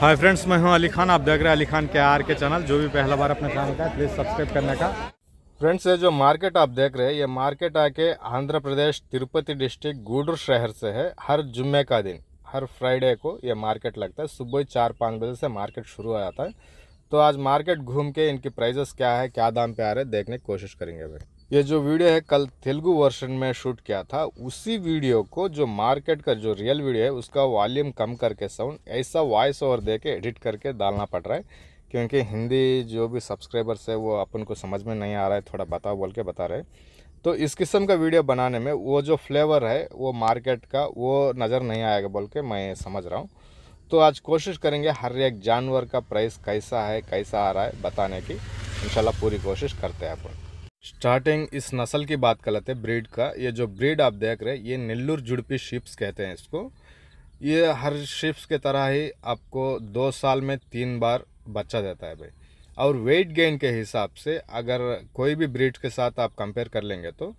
hi friends मैं हूं अली खान आप देख रहे हैं अली खान के आर के चैनल जो भी पहला बार अपने चैनल का प्लीज़ सब्सक्राइब करने का फ्रेंड्स ये जो मार्केट आप देख रहे हैं ये मार्केट आके आंध्र प्रदेश तिरुपति डिस्ट्रिक्ट गूडूर शहर से है हर जुम्मे का दिन हर फ्राइडे को ये मार्केट लगता है सुबह चार पाँच बजे से मार्केट शुरू हो जाता है तो आज मार्केट घूम के इनकी प्राइजेस क्या है क्या दाम पे आ रहे हैं देखने की कोशिश करेंगे भाई ये जो वीडियो है कल तेलुगु वर्जन में शूट किया था उसी वीडियो को जो मार्केट का जो रियल वीडियो है उसका वॉल्यूम कम करके साउंड ऐसा वॉइस ओवर दे के एडिट करके डालना पड़ रहा है क्योंकि हिंदी जो भी सब्सक्राइबर्स है वो अपन को समझ में नहीं आ रहा है थोड़ा बताओ बोल के बता रहे तो इस किस्म का वीडियो बनाने में वो जो फ्लेवर है वो मार्केट का वो नज़र नहीं आएगा बोल के मैं समझ रहा हूँ तो आज कोशिश करेंगे हर एक जानवर का प्राइस कैसा है कैसा आ रहा है बताने की इंशाल्लाह पूरी कोशिश करते हैं अपन स्टार्टिंग इस नस्ल की बात कर लेते हैं ब्रीड का ये जो ब्रीड आप देख रहे हैं ये नेल्लूर जुड़पी शिप्स कहते हैं इसको ये हर शिप्स के तरह ही आपको दो साल में तीन बार बच्चा देता है भाई और वेट गेन के हिसाब से अगर कोई भी ब्रीड के साथ आप कंपेयर कर लेंगे तो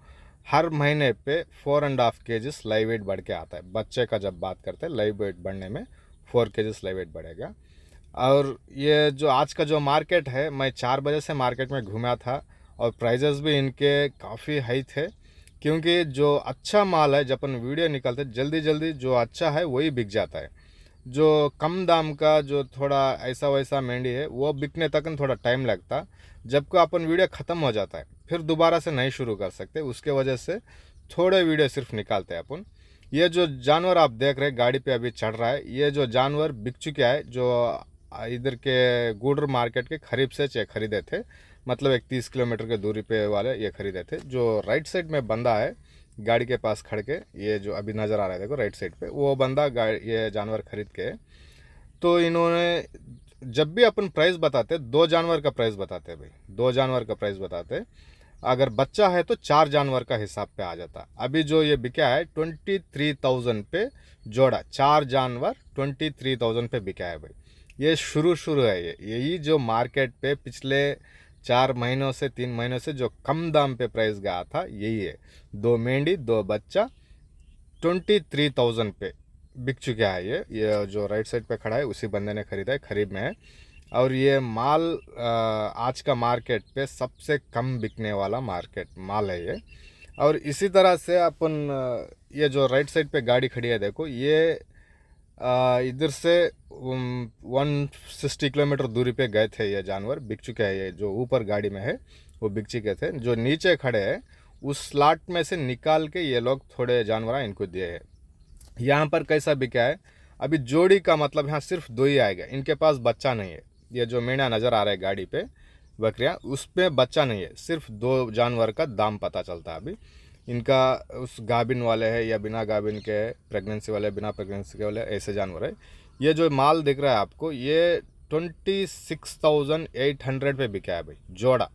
हर महीने पे फोर एंड हाफ के जिस लाइव वेट बढ़ के आता है बच्चे का जब बात करते हैं लाइव वेट बढ़ने में फोर के जिस लाइव वेट बढ़ेगा और ये जो आज का जो मार्केट है मैं चार बजे से मार्केट में घूमा था और प्राइजेस भी इनके काफ़ी हाई थे क्योंकि जो अच्छा माल है जब अपन वीडियो निकालते जल्दी जल्दी जो अच्छा है वही बिक जाता है जो कम दाम का जो थोड़ा ऐसा वैसा मेहंदी है वो बिकने तक थोड़ा टाइम लगता जब अपन वीडियो ख़त्म हो जाता है फिर दोबारा से नहीं शुरू कर सकते उसके वजह से थोड़े वीडियो सिर्फ निकालते हैं अपन ये जो जानवर आप देख रहे गाड़ी पे अभी चढ़ रहा है ये जो जानवर बिक चुका है जो इधर के गुडर मार्केट के खरीब से खरीदे थे मतलब एक तीस किलोमीटर के दूरी पे वाले ये खरीदे थे जो राइट साइड में बंदा है गाड़ी के पास खड़ के ये जो अभी नज़र आ रहा है देखो राइट साइड पे वो बंदा गाड़ी ये जानवर खरीद के तो इन्होंने जब भी अपन प्राइस बताते दो जानवर का प्राइस बताते भाई दो जानवर का प्राइस बताते अगर बच्चा है तो चार जानवर का हिसाब पे आ जाता अभी जो ये बिका है ट्वेंटी थ्री थाउजेंड पे जोड़ा चार जानवर ट्वेंटी थ्री थाउजेंड पे बिका है भाई ये शुरू शुरू है ये यही जो मार्केट पे पिछले चार महीनों से तीन महीनों से जो कम दाम पे प्राइस गया था यही है दो मेंढी दो बच्चा ट्वेंटी थ्री थाउजेंड पे बिक चुका है ये ये जो राइट साइड पे खड़ा है उसी बंदे ने खरीदा है खरीद में है और ये माल आज का मार्केट पे सबसे कम बिकने वाला मार्केट माल है ये और इसी तरह से अपन ये जो राइट साइड पे गाड़ी खड़ी है देखो ये इधर से वन सिक्सटी किलोमीटर दूरी पे गए थे ये जानवर बिक चुके हैं ये जो ऊपर गाड़ी में है वो बिक चुके थे जो नीचे खड़े हैं उस स्लाट में से निकाल के ये लोग थोड़े जानवर इनको दिए है यहाँ पर कैसा बिका है अभी जोड़ी का मतलब यहाँ सिर्फ दो ही आएगा इनके पास बच्चा नहीं है ये जो मीणा नज़र आ रहा है गाड़ी पे बकरियाँ उस पर बच्चा नहीं है सिर्फ दो जानवर का दाम पता चलता है अभी इनका उस गाबिन वाले है या बिना गाभिन के है प्रेगनेंसी वाले बिना प्रेगनेंसी के वाले ऐसे जानवर है ये जो माल दिख रहा है आपको ये twenty six thousand eight hundred पर बिका है भाई जोड़ा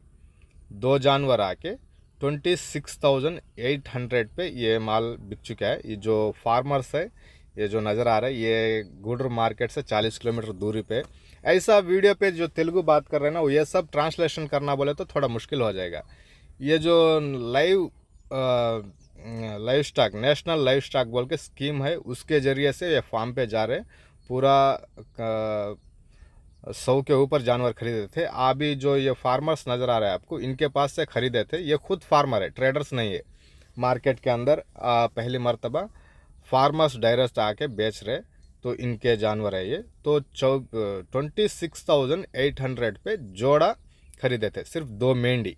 दो जानवर आके twenty six thousand eight hundred पर ये माल बिक चुका है ये जो फार्मर्स है ये जो नज़र आ रहा है ये गुडर मार्केट से चालीस किलोमीटर दूरी पे ऐसा वीडियो पे जो तेलुगु बात कर रहे हैं ना ये सब ट्रांसलेशन करना बोले तो थोड़ा मुश्किल हो जाएगा ये जो live livestock national livestock बोल के स्कीम है उसके ज़रिए से ये फार्म पे जा रहे पूरा सौ के ऊपर जानवर खरीदे थे अभी जो ये फार्मर्स नज़र आ रहे हैं आपको इनके पास से ख़रीदे थे ये खुद फार्मर है ट्रेडर्स नहीं है मार्केट के अंदर आ, पहली मरतबा फार्मर्स डायरेक्ट आके बेच रहे तो इनके जानवर है ये तो चौ twenty six thousand eight hundred पे जोड़ा खरीदे थे सिर्फ दो मेंढी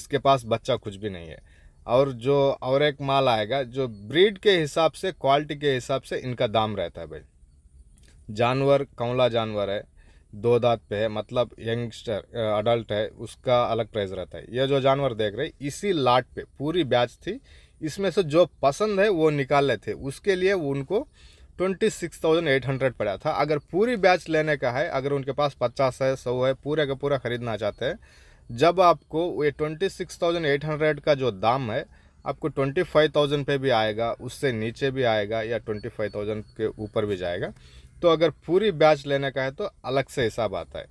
इसके पास बच्चा कुछ भी नहीं है और जो और एक माल आएगा जो ब्रीड के हिसाब से क्वालिटी के हिसाब से इनका दाम रहता है भाई जानवर कौला जानवर है दो दांत पे है मतलब यंगस्टर अडल्ट है उसका अलग प्राइस रहता है यह जो जानवर देख रहे इसी लाट पे पूरी बैच थी इसमें से जो पसंद है वो निकाल थे उसके लिए उनको twenty six thousand eight hundred पड़ा था अगर पूरी बैच लेने का है अगर उनके पास पचास है सौ है पूरे का पूरा ख़रीदना चाहते हैं जब आपको ये twenty six thousand eight hundred का जो दाम है आपको ट्वेंटी फाइव थाउजेंड पे भी आएगा उससे नीचे भी आएगा या ट्वेंटी फाइव थाउजेंड के ऊपर भी जाएगा तो अगर पूरी बैच लेने का है तो अलग से हिसाब आता है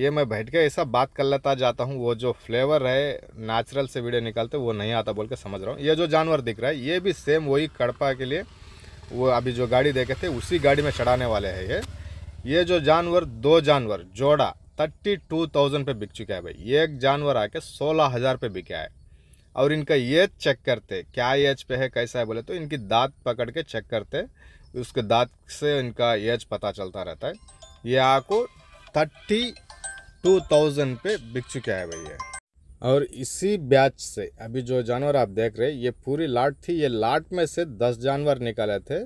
ये मैं बैठ के ऐसा बात कर लेता जाता हूँ वो जो फ्लेवर है नेचुरल से वीडियो निकालते वो नहीं आता बोल के समझ रहा हूँ ये जो जानवर दिख रहा है ये भी सेम वही कड़पा के लिए वो अभी जो गाड़ी देखे थे उसी गाड़ी में चढ़ाने वाले हैं ये ये जो जानवर दो जानवर जोड़ा थर्टी टू थाउजेंड पे बिक चुका है भाई एक जानवर आके सोलह हज़ार पे बिका है और इनका एज चेक करते क्या एज पे है कैसा है बोले तो इनकी दांत पकड़ के चेक करते उसके दांत से इनका एज पता चलता रहता है ये आपको थर्टी टू थाउजेंड पे बिक चुका है भैया और इसी बैच से अभी जो जानवर आप देख रहे ये पूरी लाट थी ये लाट में से दस जानवर निकाले थे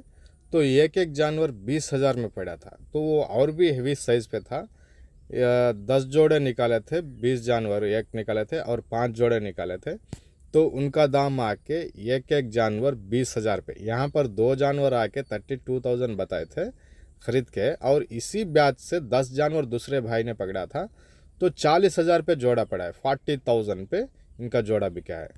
तो एक एक जानवर बीस हज़ार में पड़ा था तो वो और भी हेवी साइज़ पे था दस जोड़े निकाले थे बीस जानवर एक निकाले थे और पाँच जोड़े निकाले थे तो उनका दाम आके एक एक जानवर बीस हज़ार पे यहाँ पर दो जानवर आके थर्टी टू थाउजेंड बताए थे ख़रीद के और इसी ब्याज से दस जानवर दूसरे भाई ने पकड़ा था तो चालीस हज़ार पे जोड़ा पड़ा है फोर्टी थाउजेंड पे इनका जोड़ा बिका है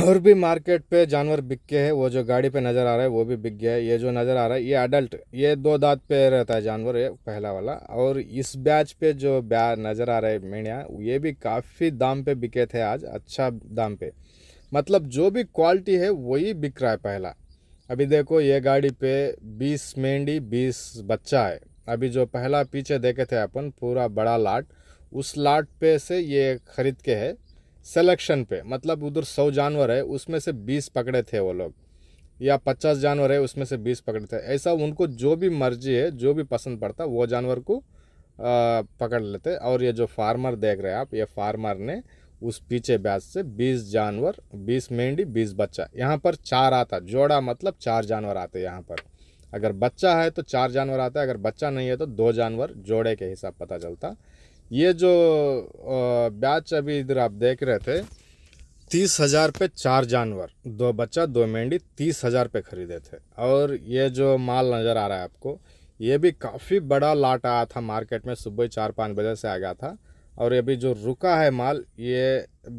और भी मार्केट पे जानवर बिक गए है वो जो गाड़ी पे नज़र आ रहा है वो भी बिक गया है ये जो नज़र आ रहा है ये अडल्ट ये दो दांत पे रहता है जानवर ये पहला वाला और इस बैच पे जो ब्या नज़र आ रहा है मीणिया ये भी काफ़ी दाम पे बिके थे आज अच्छा दाम पे मतलब जो भी क्वालिटी है वही बिक रहा है पहला अभी देखो ये गाड़ी पे बीस मेंढी बीस बच्चा है अभी जो पहला पीछे देखे थे अपन पूरा बड़ा लाट उस लाट पे से ये ख़रीद के है सेलेक्शन पे मतलब उधर सौ जानवर है उसमें से बीस पकड़े थे वो लोग या पचास जानवर है उसमें से बीस पकड़े थे ऐसा उनको जो भी मर्जी है जो भी पसंद पड़ता वो जानवर को पकड़ लेते और ये जो फार्मर देख रहे हैं आप ये फार्मर ने उस पीछे ब्याज से बीस जानवर बीस मेंढी बीस बच्चा यहाँ पर चार आता जोड़ा मतलब चार जानवर आते यहाँ पर अगर बच्चा है तो चार जानवर आता है अगर बच्चा नहीं है तो दो जानवर जोड़े के हिसाब पता चलता ये जो बैच अभी इधर आप देख रहे थे तीस हज़ार पे चार जानवर दो बच्चा दो मेंढी तीस हज़ार पे खरीदे थे और ये जो माल नज़र आ रहा है आपको ये भी काफ़ी बड़ा लाट आया था मार्केट में सुबह चार पाँच बजे से आ गया था और भी जो रुका है माल ये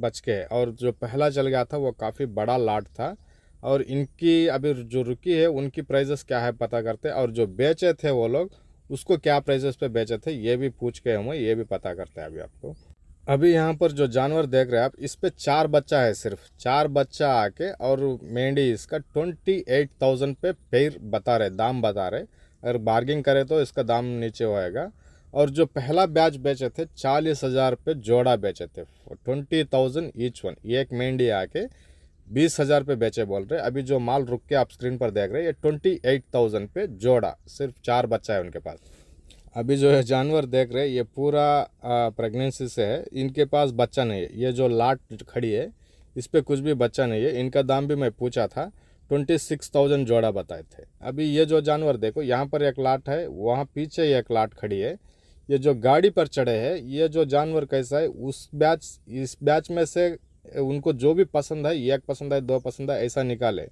बच के है और जो पहला चल गया था वो काफ़ी बड़ा लाट था और इनकी अभी जो रुकी है उनकी प्राइजेस क्या है पता करते और जो बेचे थे वो लोग उसको क्या प्राइजेस पे बेचे थे ये भी पूछ के हम ये भी पता करते हैं अभी आपको अभी यहाँ पर जो जानवर देख रहे हैं आप इस पे चार बच्चा है सिर्फ चार बच्चा आके और मेंढी इसका ट्वेंटी एट थाउजेंड पे पेड़ बता रहे दाम बता रहे अगर बार्गिंग करें तो इसका दाम नीचे होएगा और जो पहला बैच बेचे थे चालीस हज़ार पे जोड़ा बेचे थे ट्वेंटी थाउजेंड ईच वन एक मेंढी आके बीस हज़ार पे बेचे बोल रहे अभी जो माल रुक के आप स्क्रीन पर देख रहे हैं ये ट्वेंटी एट थाउजेंड पे जोड़ा सिर्फ चार बच्चा है उनके पास अभी जो है जानवर देख रहे ये पूरा प्रेगनेंसी से है इनके पास बच्चा नहीं है ये जो लाट खड़ी है इस पर कुछ भी बच्चा नहीं है इनका दाम भी मैं पूछा था ट्वेंटी सिक्स थाउजेंड जोड़ा बताए थे अभी ये जो जानवर देखो यहाँ पर एक लाट है वहाँ पीछे एक लाट खड़ी है ये जो गाड़ी पर चढ़े हैं ये जो जानवर कैसा है उस बैच इस बैच में से उनको जो भी पसंद है एक पसंद है दो पसंद है ऐसा निकाले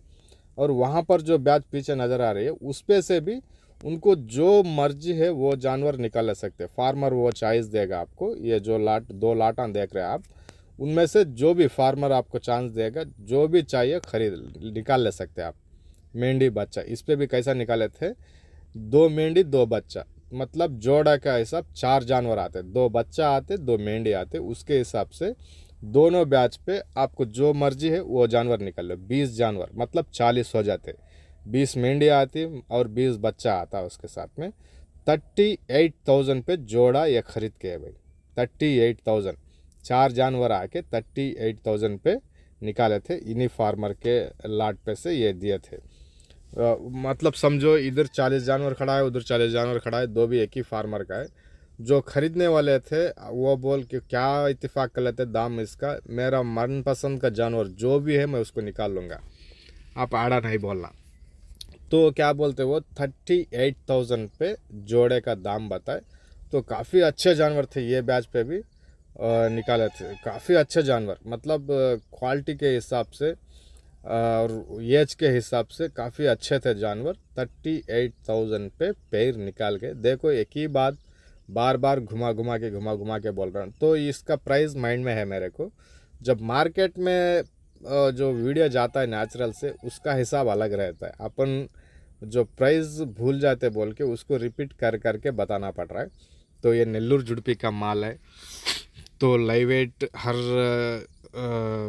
और वहाँ पर जो ब्याज पीछे नज़र आ रही है उस पर से भी उनको जो मर्जी है वो जानवर निकाल सकते फार्मर वो चॉइस देगा आपको ये जो लाट दो लाटा देख रहे हैं आप उनमें से जो भी फार्मर आपको चांस देगा जो भी चाहिए खरीद निकाल ले सकते आप मेंढी बच्चा इस पर भी कैसा निकाले थे दो मेंढी दो बच्चा मतलब जोड़ा का हिसाब चार जानवर आते दो बच्चा आते दो मेंढी आते उसके हिसाब से दोनों बैच पे आपको जो मर्जी है वो जानवर निकाल लो बीस जानवर मतलब चालीस हो जाते बीस मेंढिया आती और बीस बच्चा आता उसके साथ में थर्टी एट थाउजेंड पे जोड़ा ये खरीद के भाई थर्टी एट थाउजेंड चार जानवर आके थर्टी एट थाउजेंड पे निकाले थे इन्हीं फार्मर के लाट पे से ये दिए थे आ, मतलब समझो इधर चालीस जानवर खड़ा है उधर चालीस जानवर खड़ा है दो भी एक ही फार्मर का है जो ख़रीदने वाले थे वो बोल के क्या इतफ़ाक़ कर लेते दाम इसका मेरा मनपसंद का जानवर जो भी है मैं उसको निकाल लूँगा आप आड़ा नहीं बोलना तो क्या बोलते वो थर्टी एट थाउजेंड पे जोड़े का दाम बताए तो काफ़ी अच्छे जानवर थे ये बैच पे भी निकाले थे काफ़ी अच्छे जानवर मतलब क्वालिटी के हिसाब से और एज के हिसाब से काफ़ी अच्छे थे जानवर थर्टी एट थाउजेंड पे पैर निकाल के देखो एक ही बात बार बार घुमा घुमा के घुमा घुमा के बोल रहा हूँ तो इसका प्राइस माइंड में है मेरे को जब मार्केट में जो वीडियो जाता है नेचुरल से उसका हिसाब अलग रहता है अपन जो प्राइस भूल जाते बोल के उसको रिपीट कर करके बताना पड़ रहा है तो ये नेल्लूर जुड़पी का माल है तो लाइव वेट हर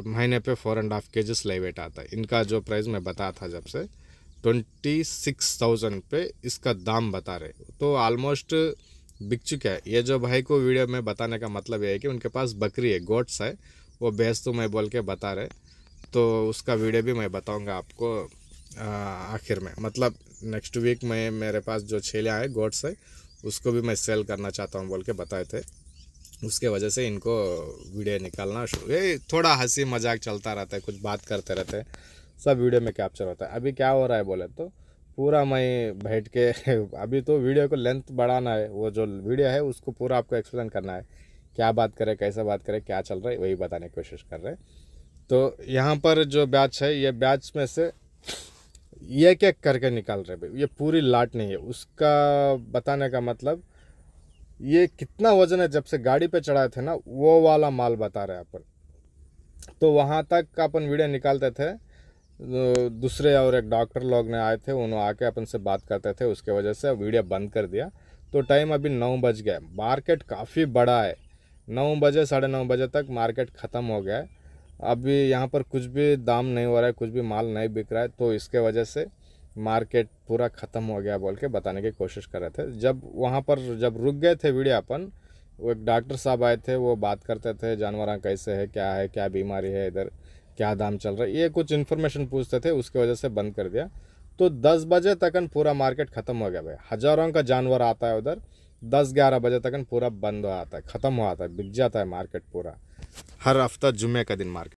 महीने पे फोर एंड हाफ के जिस लाइव वेट आता है इनका जो प्राइस मैं बता था जब से ट्वेंटी सिक्स थाउजेंड पे इसका दाम बता रहे तो ऑलमोस्ट बिक चुका है ये जो भाई को वीडियो में बताने का मतलब ये है कि उनके पास बकरी है गोट्स है वो भैंस तो मैं बोल के बता रहे तो उसका वीडियो भी मैं बताऊंगा आपको आखिर में मतलब नेक्स्ट वीक में मेरे पास जो छेलियाँ हैं गोट्स है उसको भी मैं सेल करना चाहता हूँ बोल के बताए थे उसके वजह से इनको वीडियो निकालना शुरू ये थोड़ा हंसी मजाक चलता रहता है कुछ बात करते रहते हैं सब वीडियो में कैप्चर होता है अभी क्या हो रहा है बोले तो पूरा मैं बैठ के अभी तो वीडियो को लेंथ बढ़ाना है वो जो वीडियो है उसको पूरा आपको एक्सप्लेन करना है क्या बात करें कैसे बात करें क्या चल रहा है वही बताने की कोशिश कर रहे हैं तो यहाँ पर जो बैच है ये बैच में से एक एक करके निकाल रहे भाई ये पूरी लाट नहीं है उसका बताने का मतलब ये कितना वजन है जब से गाड़ी पे चढ़ाए थे ना वो वाला माल बता रहे अपन तो वहाँ तक अपन वीडियो निकालते थे तो दूसरे और एक डॉक्टर लोग ने आए थे उन्होंने आके अपन से बात करते थे उसके वजह से वीडियो बंद कर दिया तो टाइम अभी नौ बज गया मार्केट काफ़ी बड़ा है नौ बजे साढ़े नौ बजे तक मार्केट ख़त्म हो गया है अभी यहाँ पर कुछ भी दाम नहीं हो रहा है कुछ भी माल नहीं बिक रहा है तो इसके वजह से मार्केट पूरा ख़त्म हो गया बोल के बताने की कोशिश कर रहे थे जब वहाँ पर जब रुक गए थे वीडियो अपन वो एक डॉक्टर साहब आए थे वो बात करते थे जानवर कैसे है क्या है क्या बीमारी है इधर क्या दाम चल रहा है ये कुछ इन्फॉर्मेशन पूछते थे उसकी वजह से बंद कर दिया तो 10 बजे तकन पूरा मार्केट ख़त्म हो गया भाई हज़ारों का जानवर आता है उधर 10 ग्यारह बजे तकन पूरा बंद हो आता है ख़त्म हो आता है बिक जाता है मार्केट पूरा हर हफ्ता जुमे का दिन मार्केट